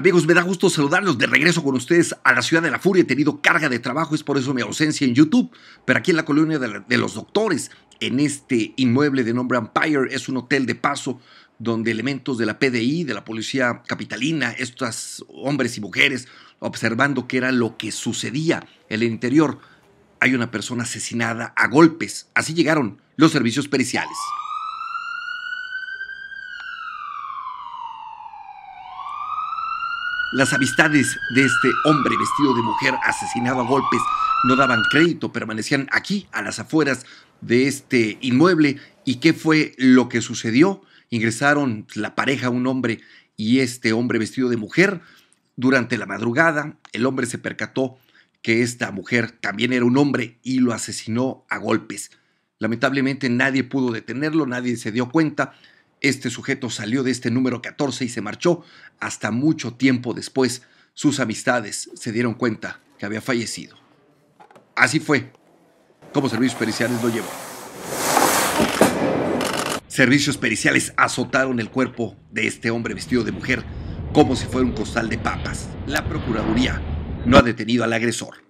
Amigos, me da gusto saludarlos de regreso con ustedes a la Ciudad de la Furia. He tenido carga de trabajo, es por eso mi ausencia en YouTube, pero aquí en la colonia de, los doctores, en este inmueble de nombre Empire, es un hotel de paso donde elementos de la PDI, de la policía capitalina, estos hombres y mujeres, observando qué era lo que sucedía en el interior, hay una persona asesinada a golpes. Así llegaron los servicios periciales. Las amistades de este hombre vestido de mujer asesinado a golpes no daban crédito, permanecían aquí, a las afueras de este inmueble. ¿Y qué fue lo que sucedió? Ingresaron la pareja, un hombre y este hombre vestido de mujer. Durante la madrugada, el hombre se percató que esta mujer también era un hombre y lo asesinó a golpes. Lamentablemente nadie pudo detenerlo, nadie se dio cuenta este sujeto salió de este número 14 y se marchó hasta mucho tiempo después. Sus amistades se dieron cuenta que había fallecido. Así fue como servicios periciales lo llevó. Servicios periciales azotaron el cuerpo de este hombre vestido de mujer como si fuera un costal de papas. La Procuraduría no ha detenido al agresor.